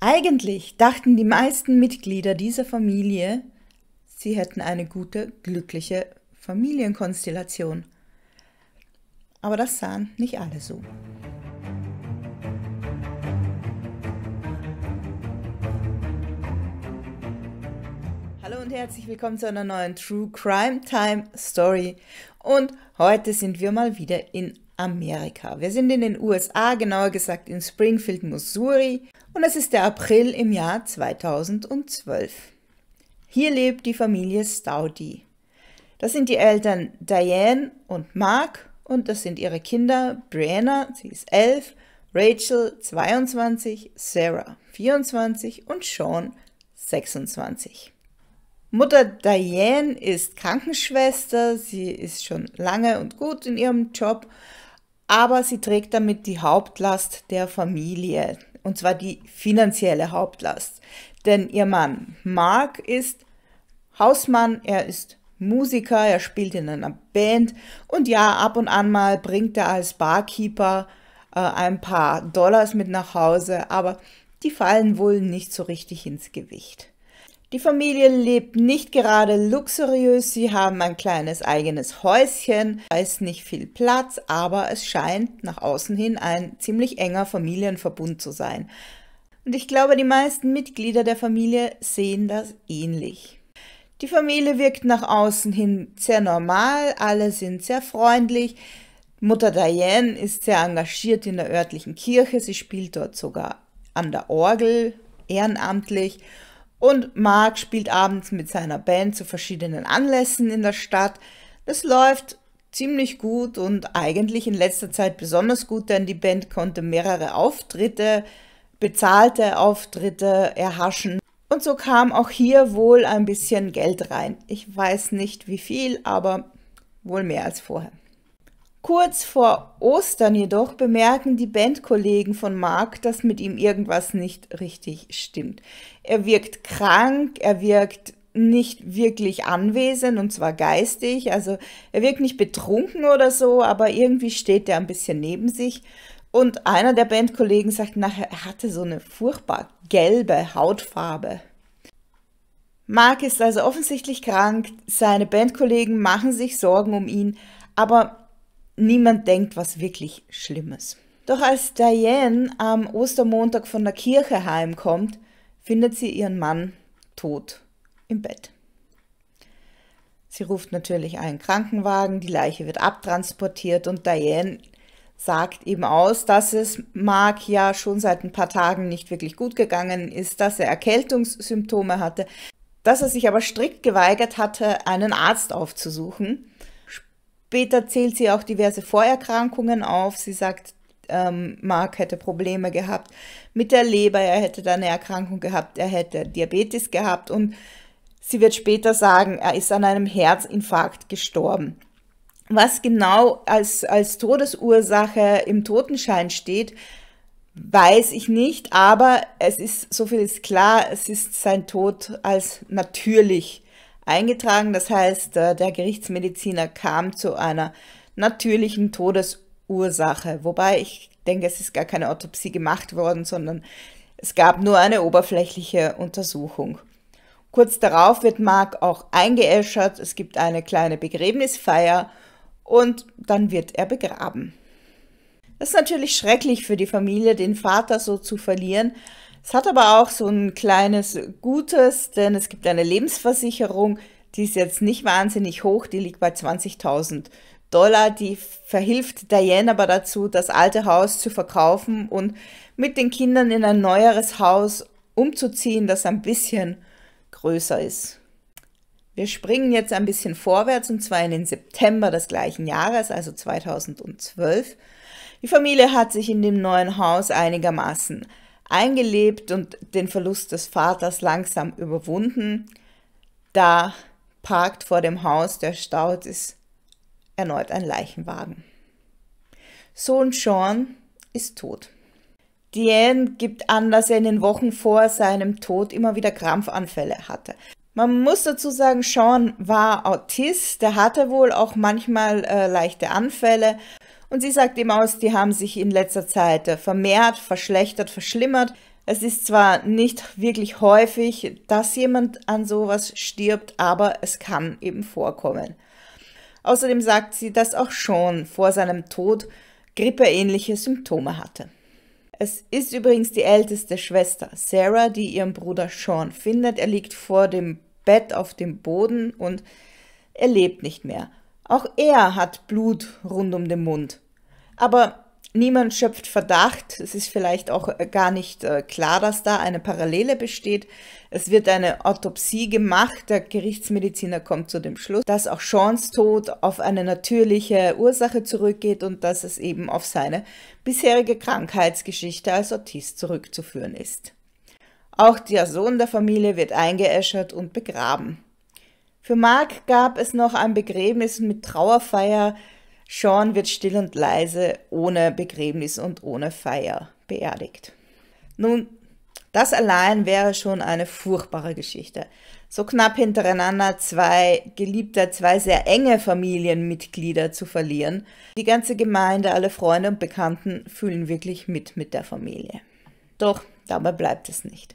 Eigentlich dachten die meisten Mitglieder dieser Familie, sie hätten eine gute, glückliche Familienkonstellation. Aber das sahen nicht alle so. Hallo und herzlich willkommen zu einer neuen True Crime Time Story. Und heute sind wir mal wieder in Amerika. Wir sind in den USA, genauer gesagt in Springfield, Missouri, und es ist der April im Jahr 2012. Hier lebt die Familie Staudy. Das sind die Eltern Diane und Mark und das sind ihre Kinder Brianna, sie ist 11, Rachel 22, Sarah 24 und Sean 26. Mutter Diane ist Krankenschwester, sie ist schon lange und gut in ihrem Job aber sie trägt damit die Hauptlast der Familie, und zwar die finanzielle Hauptlast. Denn ihr Mann Mark ist Hausmann, er ist Musiker, er spielt in einer Band und ja, ab und an mal bringt er als Barkeeper äh, ein paar Dollars mit nach Hause, aber die fallen wohl nicht so richtig ins Gewicht. Die Familie lebt nicht gerade luxuriös, sie haben ein kleines eigenes Häuschen, da ist nicht viel Platz, aber es scheint nach außen hin ein ziemlich enger Familienverbund zu sein. Und ich glaube, die meisten Mitglieder der Familie sehen das ähnlich. Die Familie wirkt nach außen hin sehr normal, alle sind sehr freundlich. Mutter Diane ist sehr engagiert in der örtlichen Kirche, sie spielt dort sogar an der Orgel ehrenamtlich und Mark spielt abends mit seiner Band zu verschiedenen Anlässen in der Stadt. Das läuft ziemlich gut und eigentlich in letzter Zeit besonders gut, denn die Band konnte mehrere Auftritte, bezahlte Auftritte erhaschen. Und so kam auch hier wohl ein bisschen Geld rein. Ich weiß nicht wie viel, aber wohl mehr als vorher. Kurz vor Ostern jedoch bemerken die Bandkollegen von Mark, dass mit ihm irgendwas nicht richtig stimmt. Er wirkt krank, er wirkt nicht wirklich anwesend und zwar geistig. Also er wirkt nicht betrunken oder so, aber irgendwie steht er ein bisschen neben sich. Und einer der Bandkollegen sagt nachher, er hatte so eine furchtbar gelbe Hautfarbe. Mark ist also offensichtlich krank, seine Bandkollegen machen sich Sorgen um ihn, aber niemand denkt was wirklich Schlimmes. Doch als Diane am Ostermontag von der Kirche heimkommt, findet sie ihren Mann tot im Bett. Sie ruft natürlich einen Krankenwagen, die Leiche wird abtransportiert und Diane sagt eben aus, dass es Mark ja schon seit ein paar Tagen nicht wirklich gut gegangen ist, dass er Erkältungssymptome hatte, dass er sich aber strikt geweigert hatte, einen Arzt aufzusuchen Später zählt sie auch diverse Vorerkrankungen auf. Sie sagt, ähm, Mark hätte Probleme gehabt mit der Leber, er hätte da eine Erkrankung gehabt, er hätte Diabetes gehabt und sie wird später sagen, er ist an einem Herzinfarkt gestorben. Was genau als, als Todesursache im Totenschein steht, weiß ich nicht, aber es ist, so viel ist klar, es ist sein Tod als natürlich eingetragen. Das heißt, äh, der Gerichtsmediziner kam zu einer natürlichen Todesursache. Wobei ich denke, es ist gar keine Autopsie gemacht worden, sondern es gab nur eine oberflächliche Untersuchung. Kurz darauf wird Mark auch eingeäschert, es gibt eine kleine Begräbnisfeier und dann wird er begraben. Das ist natürlich schrecklich für die Familie, den Vater so zu verlieren, es hat aber auch so ein kleines Gutes, denn es gibt eine Lebensversicherung, die ist jetzt nicht wahnsinnig hoch, die liegt bei 20.000 Dollar. Die verhilft Diane aber dazu, das alte Haus zu verkaufen und mit den Kindern in ein neueres Haus umzuziehen, das ein bisschen größer ist. Wir springen jetzt ein bisschen vorwärts und zwar in den September des gleichen Jahres, also 2012. Die Familie hat sich in dem neuen Haus einigermaßen eingelebt und den Verlust des Vaters langsam überwunden. Da parkt vor dem Haus, der staut ist, erneut ein Leichenwagen. Sohn Sean ist tot. Diane gibt an, dass er in den Wochen vor seinem Tod immer wieder Krampfanfälle hatte. Man muss dazu sagen, Sean war Autist, der hatte wohl auch manchmal äh, leichte Anfälle und sie sagt ihm aus, die haben sich in letzter Zeit äh, vermehrt, verschlechtert, verschlimmert. Es ist zwar nicht wirklich häufig, dass jemand an sowas stirbt, aber es kann eben vorkommen. Außerdem sagt sie, dass auch Sean vor seinem Tod grippeähnliche Symptome hatte. Es ist übrigens die älteste Schwester, Sarah, die ihren Bruder Sean findet. Er liegt vor dem Bett auf dem Boden und er lebt nicht mehr. Auch er hat Blut rund um den Mund. Aber niemand schöpft Verdacht. Es ist vielleicht auch äh, gar nicht äh, klar, dass da eine Parallele besteht. Es wird eine Autopsie gemacht. Der Gerichtsmediziner kommt zu dem Schluss, dass auch Seans Tod auf eine natürliche Ursache zurückgeht und dass es eben auf seine bisherige Krankheitsgeschichte als Autist zurückzuführen ist. Auch der Sohn der Familie wird eingeäschert und begraben. Für Mark gab es noch ein Begräbnis mit Trauerfeier. Sean wird still und leise, ohne Begräbnis und ohne Feier beerdigt. Nun, das allein wäre schon eine furchtbare Geschichte. So knapp hintereinander zwei geliebte, zwei sehr enge Familienmitglieder zu verlieren. Die ganze Gemeinde, alle Freunde und Bekannten fühlen wirklich mit mit der Familie. Doch dabei bleibt es nicht.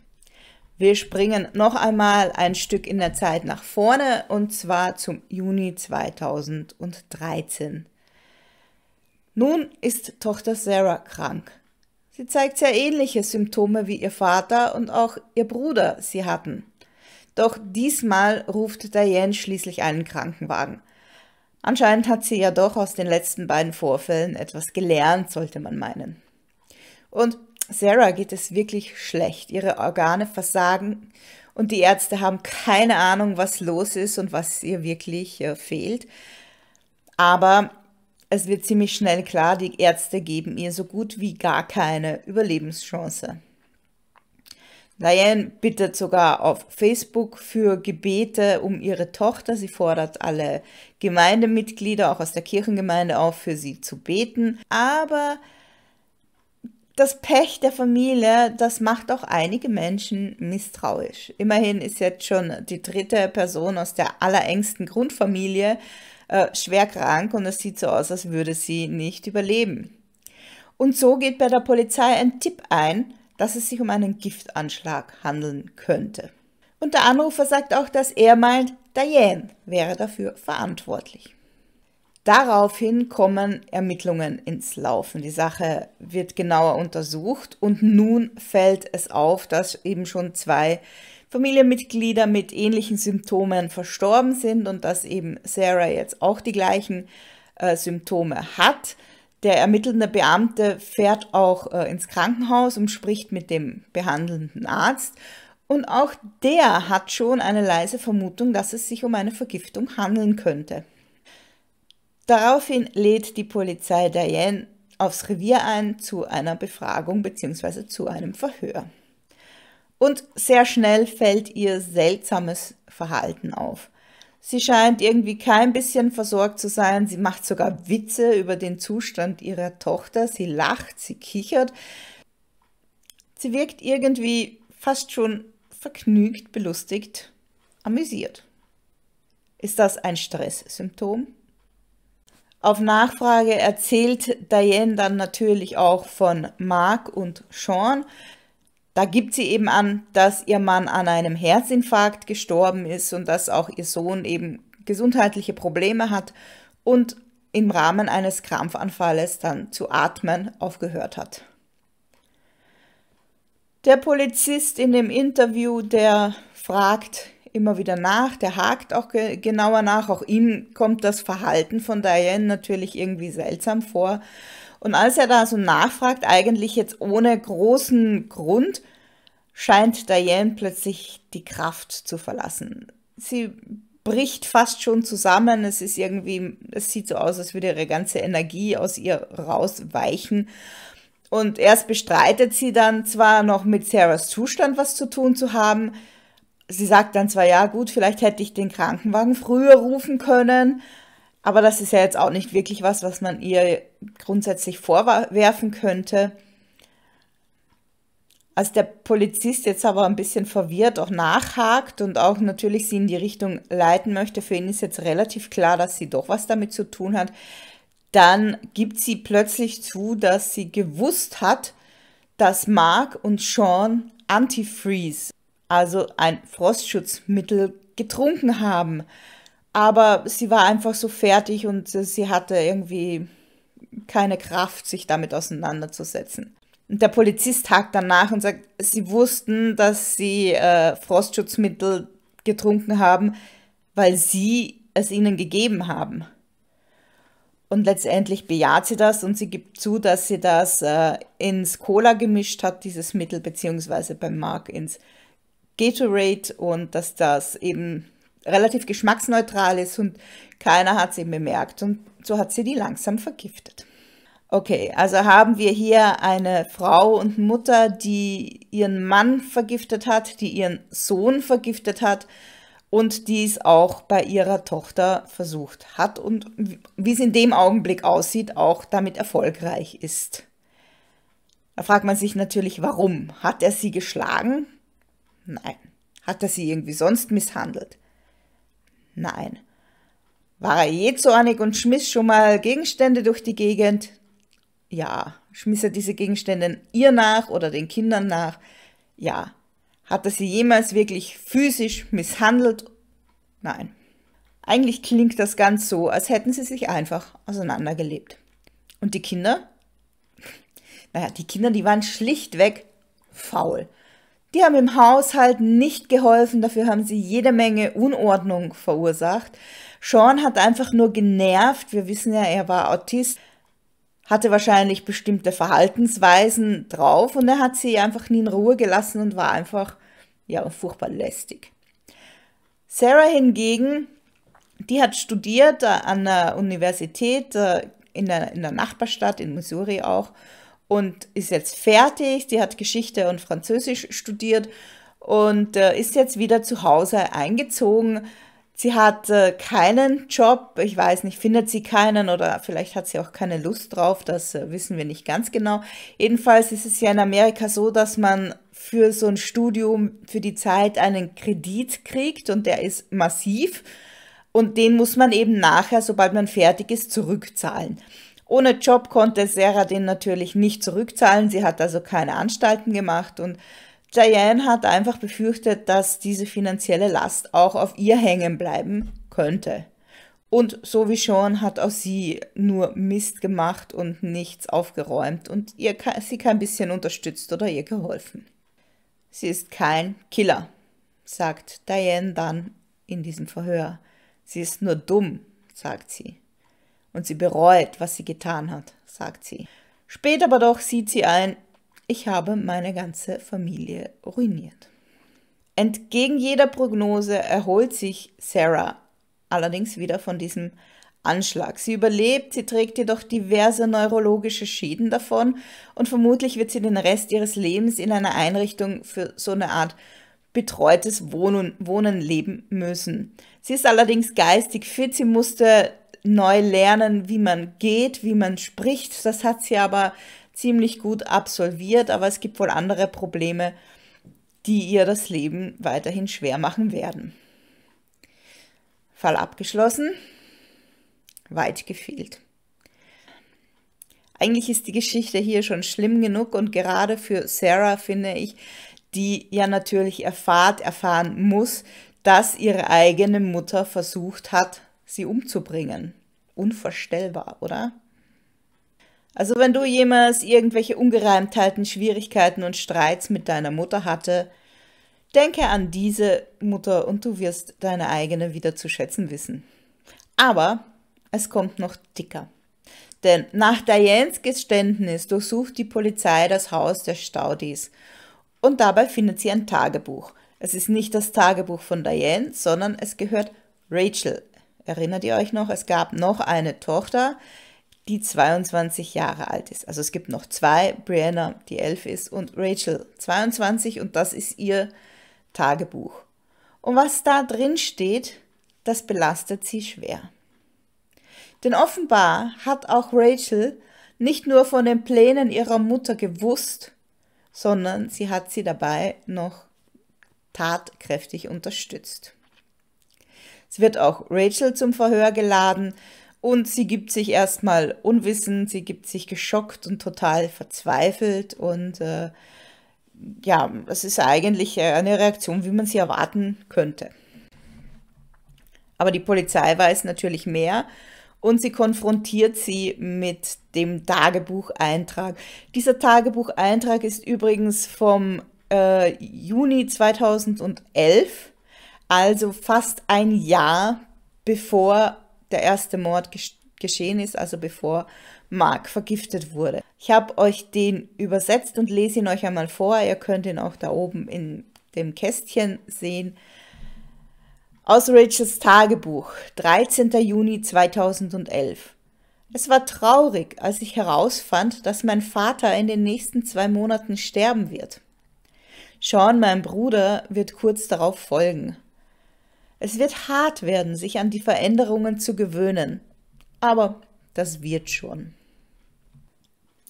Wir springen noch einmal ein Stück in der Zeit nach vorne und zwar zum Juni 2013. Nun ist Tochter Sarah krank. Sie zeigt sehr ähnliche Symptome wie ihr Vater und auch ihr Bruder sie hatten. Doch diesmal ruft Diane schließlich einen Krankenwagen. Anscheinend hat sie ja doch aus den letzten beiden Vorfällen etwas gelernt, sollte man meinen. Und Sarah geht es wirklich schlecht. Ihre Organe versagen und die Ärzte haben keine Ahnung, was los ist und was ihr wirklich äh, fehlt. Aber es wird ziemlich schnell klar, die Ärzte geben ihr so gut wie gar keine Überlebenschance. Diane bittet sogar auf Facebook für Gebete um ihre Tochter. Sie fordert alle Gemeindemitglieder, auch aus der Kirchengemeinde auf, für sie zu beten. Aber das Pech der Familie, das macht auch einige Menschen misstrauisch. Immerhin ist jetzt schon die dritte Person aus der allerengsten Grundfamilie äh, schwer krank und es sieht so aus, als würde sie nicht überleben. Und so geht bei der Polizei ein Tipp ein, dass es sich um einen Giftanschlag handeln könnte. Und der Anrufer sagt auch, dass er meint, Diane wäre dafür verantwortlich. Daraufhin kommen Ermittlungen ins Laufen. Die Sache wird genauer untersucht und nun fällt es auf, dass eben schon zwei Familienmitglieder mit ähnlichen Symptomen verstorben sind und dass eben Sarah jetzt auch die gleichen äh, Symptome hat. Der ermittelnde Beamte fährt auch äh, ins Krankenhaus und spricht mit dem behandelnden Arzt. Und auch der hat schon eine leise Vermutung, dass es sich um eine Vergiftung handeln könnte. Daraufhin lädt die Polizei Diane aufs Revier ein zu einer Befragung bzw. zu einem Verhör. Und sehr schnell fällt ihr seltsames Verhalten auf. Sie scheint irgendwie kein bisschen versorgt zu sein. Sie macht sogar Witze über den Zustand ihrer Tochter. Sie lacht, sie kichert. Sie wirkt irgendwie fast schon vergnügt, belustigt, amüsiert. Ist das ein Stresssymptom? Auf Nachfrage erzählt Diane dann natürlich auch von Mark und Sean. Da gibt sie eben an, dass ihr Mann an einem Herzinfarkt gestorben ist und dass auch ihr Sohn eben gesundheitliche Probleme hat und im Rahmen eines Krampfanfalles dann zu atmen aufgehört hat. Der Polizist in dem Interview, der fragt immer wieder nach, der hakt auch ge genauer nach, auch ihm kommt das Verhalten von Diane natürlich irgendwie seltsam vor. Und als er da so nachfragt, eigentlich jetzt ohne großen Grund, scheint Diane plötzlich die Kraft zu verlassen. Sie bricht fast schon zusammen. Es ist irgendwie, es sieht so aus, als würde ihre ganze Energie aus ihr rausweichen. Und erst bestreitet sie dann zwar noch mit Sarahs Zustand was zu tun zu haben, sie sagt dann zwar, ja gut, vielleicht hätte ich den Krankenwagen früher rufen können, aber das ist ja jetzt auch nicht wirklich was, was man ihr grundsätzlich vorwerfen könnte. Als der Polizist jetzt aber ein bisschen verwirrt auch nachhakt und auch natürlich sie in die Richtung leiten möchte, für ihn ist jetzt relativ klar, dass sie doch was damit zu tun hat, dann gibt sie plötzlich zu, dass sie gewusst hat, dass Mark und Sean Antifreeze also ein Frostschutzmittel, getrunken haben. Aber sie war einfach so fertig und äh, sie hatte irgendwie keine Kraft, sich damit auseinanderzusetzen. Und der Polizist hakt danach und sagt, sie wussten, dass sie äh, Frostschutzmittel getrunken haben, weil sie es ihnen gegeben haben. Und letztendlich bejaht sie das und sie gibt zu, dass sie das äh, ins Cola gemischt hat, dieses Mittel, beziehungsweise beim Mark ins Gatorade und dass das eben relativ geschmacksneutral ist und keiner hat es eben bemerkt und so hat sie die langsam vergiftet. Okay, also haben wir hier eine Frau und Mutter, die ihren Mann vergiftet hat, die ihren Sohn vergiftet hat und dies auch bei ihrer Tochter versucht hat und wie es in dem Augenblick aussieht, auch damit erfolgreich ist. Da fragt man sich natürlich, warum? Hat er sie geschlagen? Nein. Hat er sie irgendwie sonst misshandelt? Nein. War er je zornig und schmiss schon mal Gegenstände durch die Gegend? Ja. Schmiss er diese Gegenstände ihr nach oder den Kindern nach? Ja. Hat er sie jemals wirklich physisch misshandelt? Nein. Eigentlich klingt das ganz so, als hätten sie sich einfach auseinandergelebt. Und die Kinder? Naja, die Kinder, die waren schlichtweg faul. Die haben im Haushalt nicht geholfen, dafür haben sie jede Menge Unordnung verursacht. Sean hat einfach nur genervt, wir wissen ja, er war Autist, hatte wahrscheinlich bestimmte Verhaltensweisen drauf und er hat sie einfach nie in Ruhe gelassen und war einfach ja furchtbar lästig. Sarah hingegen, die hat studiert äh, an der Universität äh, in der, in der Nachbarstadt in Missouri auch und ist jetzt fertig. Sie hat Geschichte und Französisch studiert und äh, ist jetzt wieder zu Hause eingezogen. Sie hat äh, keinen Job, ich weiß nicht, findet sie keinen oder vielleicht hat sie auch keine Lust drauf, das äh, wissen wir nicht ganz genau. Jedenfalls ist es ja in Amerika so, dass man für so ein Studium für die Zeit einen Kredit kriegt und der ist massiv und den muss man eben nachher, sobald man fertig ist, zurückzahlen. Ohne Job konnte Sarah den natürlich nicht zurückzahlen. Sie hat also keine Anstalten gemacht und Diane hat einfach befürchtet, dass diese finanzielle Last auch auf ihr hängen bleiben könnte. Und so wie schon hat auch sie nur Mist gemacht und nichts aufgeräumt und ihr, sie kein bisschen unterstützt oder ihr geholfen. Sie ist kein Killer, sagt Diane dann in diesem Verhör. Sie ist nur dumm, sagt sie und sie bereut, was sie getan hat, sagt sie. Spät aber doch sieht sie ein, ich habe meine ganze Familie ruiniert. Entgegen jeder Prognose erholt sich Sarah allerdings wieder von diesem Anschlag. Sie überlebt, sie trägt jedoch diverse neurologische Schäden davon und vermutlich wird sie den Rest ihres Lebens in einer Einrichtung für so eine Art betreutes Wohnen, Wohnen leben müssen. Sie ist allerdings geistig fit, sie musste neu lernen, wie man geht, wie man spricht. Das hat sie aber ziemlich gut absolviert, aber es gibt wohl andere Probleme, die ihr das Leben weiterhin schwer machen werden. Fall abgeschlossen, weit gefehlt. Eigentlich ist die Geschichte hier schon schlimm genug und gerade für Sarah finde ich, die ja natürlich erfahrt, erfahren muss, dass ihre eigene Mutter versucht hat, sie umzubringen. Unvorstellbar, oder? Also wenn du jemals irgendwelche Ungereimtheiten, Schwierigkeiten und Streits mit deiner Mutter hatte, denke an diese Mutter und du wirst deine eigene wieder zu schätzen wissen. Aber es kommt noch dicker. Denn nach Dianes Geständnis durchsucht die Polizei das Haus der Staudis und dabei findet sie ein Tagebuch. Es ist nicht das Tagebuch von Diane, sondern es gehört Rachel Erinnert ihr euch noch? Es gab noch eine Tochter, die 22 Jahre alt ist. Also es gibt noch zwei, Brianna, die elf ist, und Rachel, 22, und das ist ihr Tagebuch. Und was da drin steht, das belastet sie schwer. Denn offenbar hat auch Rachel nicht nur von den Plänen ihrer Mutter gewusst, sondern sie hat sie dabei noch tatkräftig unterstützt. Es wird auch Rachel zum Verhör geladen und sie gibt sich erstmal unwissend, sie gibt sich geschockt und total verzweifelt und äh, ja, es ist eigentlich eine Reaktion, wie man sie erwarten könnte. Aber die Polizei weiß natürlich mehr und sie konfrontiert sie mit dem Tagebucheintrag. Dieser Tagebucheintrag ist übrigens vom äh, Juni 2011 also fast ein Jahr bevor der erste Mord geschehen ist, also bevor Mark vergiftet wurde. Ich habe euch den übersetzt und lese ihn euch einmal vor. Ihr könnt ihn auch da oben in dem Kästchen sehen. Aus Rachels Tagebuch, 13. Juni 2011. Es war traurig, als ich herausfand, dass mein Vater in den nächsten zwei Monaten sterben wird. Sean, mein Bruder, wird kurz darauf folgen. Es wird hart werden, sich an die Veränderungen zu gewöhnen. Aber das wird schon.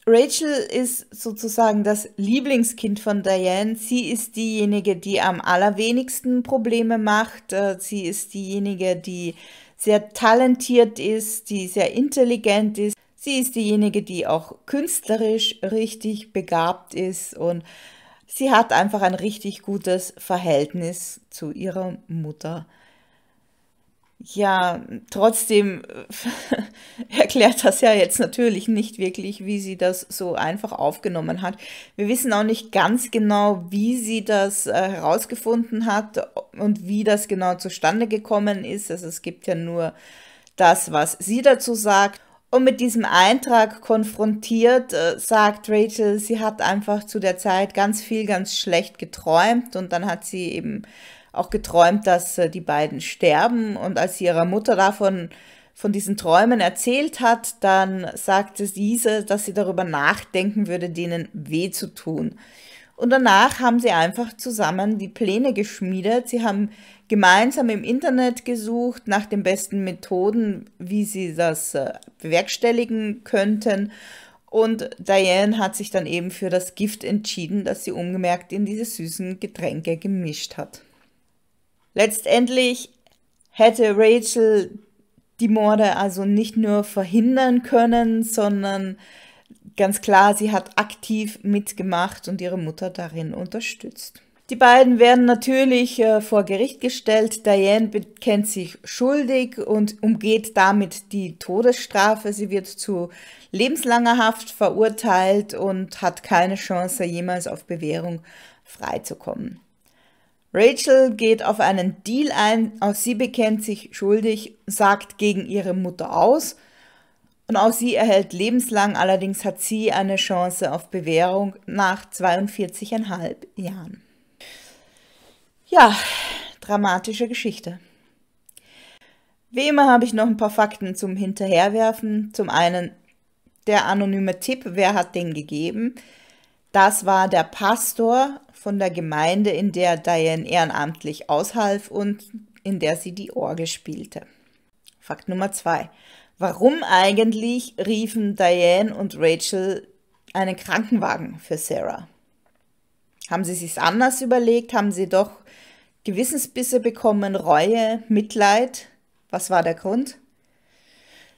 Rachel ist sozusagen das Lieblingskind von Diane. Sie ist diejenige, die am allerwenigsten Probleme macht. Äh, sie ist diejenige, die sehr talentiert ist, die sehr intelligent ist. Sie ist diejenige, die auch künstlerisch richtig begabt ist und sie hat einfach ein richtig gutes Verhältnis zu ihrer Mutter ja, trotzdem äh, erklärt das ja jetzt natürlich nicht wirklich, wie sie das so einfach aufgenommen hat. Wir wissen auch nicht ganz genau, wie sie das äh, herausgefunden hat und wie das genau zustande gekommen ist. Also es gibt ja nur das, was sie dazu sagt. Und mit diesem Eintrag konfrontiert, äh, sagt Rachel, sie hat einfach zu der Zeit ganz viel, ganz schlecht geträumt und dann hat sie eben auch geträumt, dass äh, die beiden sterben. Und als sie ihrer Mutter davon von diesen Träumen erzählt hat, dann sagte diese, dass sie darüber nachdenken würde, denen weh zu tun. Und danach haben sie einfach zusammen die Pläne geschmiedet. Sie haben gemeinsam im Internet gesucht nach den besten Methoden, wie sie das äh, bewerkstelligen könnten. Und Diane hat sich dann eben für das Gift entschieden, das sie ungemerkt in diese süßen Getränke gemischt hat. Letztendlich hätte Rachel die Morde also nicht nur verhindern können, sondern ganz klar, sie hat aktiv mitgemacht und ihre Mutter darin unterstützt. Die beiden werden natürlich äh, vor Gericht gestellt. Diane bekennt sich schuldig und umgeht damit die Todesstrafe. Sie wird zu lebenslanger Haft verurteilt und hat keine Chance, jemals auf Bewährung freizukommen. Rachel geht auf einen Deal ein, auch sie bekennt sich schuldig, sagt gegen ihre Mutter aus und auch sie erhält lebenslang, allerdings hat sie eine Chance auf Bewährung nach 42,5 Jahren. Ja, dramatische Geschichte. Wie immer habe ich noch ein paar Fakten zum Hinterherwerfen. Zum einen der anonyme Tipp, wer hat den gegeben? Das war der Pastor von der Gemeinde, in der Diane ehrenamtlich aushalf und in der sie die Orgel spielte. Fakt Nummer zwei. Warum eigentlich riefen Diane und Rachel einen Krankenwagen für Sarah? Haben sie sich anders überlegt? Haben sie doch Gewissensbisse bekommen, Reue, Mitleid? Was war der Grund?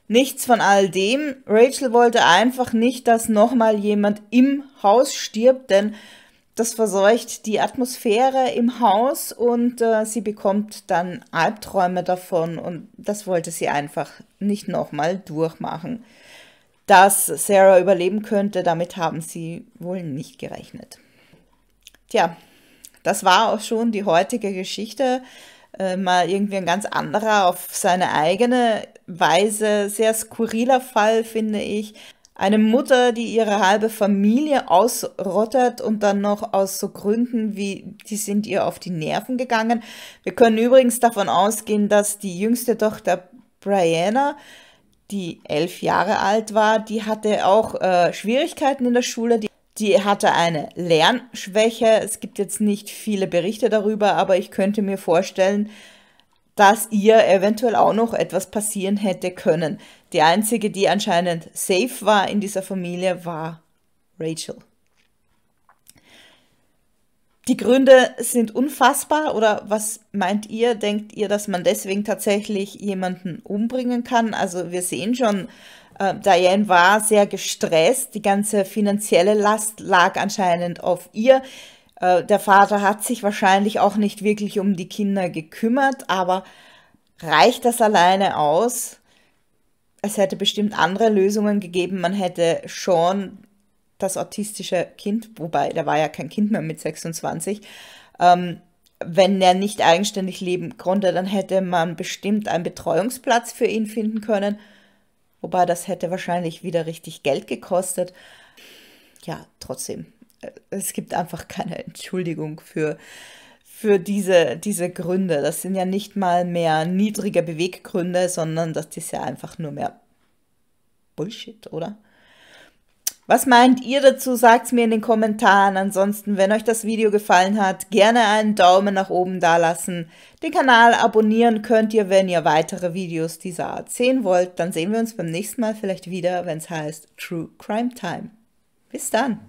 Nichts von all dem. Rachel wollte einfach nicht, dass nochmal jemand im Haus stirbt, denn das verseucht die Atmosphäre im Haus und äh, sie bekommt dann Albträume davon und das wollte sie einfach nicht nochmal durchmachen. Dass Sarah überleben könnte, damit haben sie wohl nicht gerechnet. Tja, das war auch schon die heutige Geschichte. Äh, mal irgendwie ein ganz anderer, auf seine eigene Weise sehr skurriler Fall, finde ich. Eine Mutter, die ihre halbe Familie ausrottet und dann noch aus so Gründen wie, die sind ihr auf die Nerven gegangen. Wir können übrigens davon ausgehen, dass die jüngste Tochter Brianna, die elf Jahre alt war, die hatte auch äh, Schwierigkeiten in der Schule. Die, die hatte eine Lernschwäche. Es gibt jetzt nicht viele Berichte darüber, aber ich könnte mir vorstellen, dass ihr eventuell auch noch etwas passieren hätte können. Die einzige, die anscheinend safe war in dieser Familie, war Rachel. Die Gründe sind unfassbar oder was meint ihr? Denkt ihr, dass man deswegen tatsächlich jemanden umbringen kann? Also wir sehen schon, äh, Diane war sehr gestresst, die ganze finanzielle Last lag anscheinend auf ihr. Äh, der Vater hat sich wahrscheinlich auch nicht wirklich um die Kinder gekümmert, aber reicht das alleine aus, es hätte bestimmt andere Lösungen gegeben. Man hätte schon das autistische Kind, wobei der war ja kein Kind mehr mit 26, ähm, wenn er nicht eigenständig leben konnte, dann hätte man bestimmt einen Betreuungsplatz für ihn finden können. Wobei das hätte wahrscheinlich wieder richtig Geld gekostet. Ja, trotzdem, äh, es gibt einfach keine Entschuldigung für für diese, diese Gründe. Das sind ja nicht mal mehr niedrige Beweggründe, sondern das ist ja einfach nur mehr Bullshit, oder? Was meint ihr dazu? Sagt es mir in den Kommentaren. Ansonsten, wenn euch das Video gefallen hat, gerne einen Daumen nach oben dalassen. Den Kanal abonnieren könnt ihr, wenn ihr weitere Videos dieser Art sehen wollt. Dann sehen wir uns beim nächsten Mal vielleicht wieder, wenn es heißt True Crime Time. Bis dann!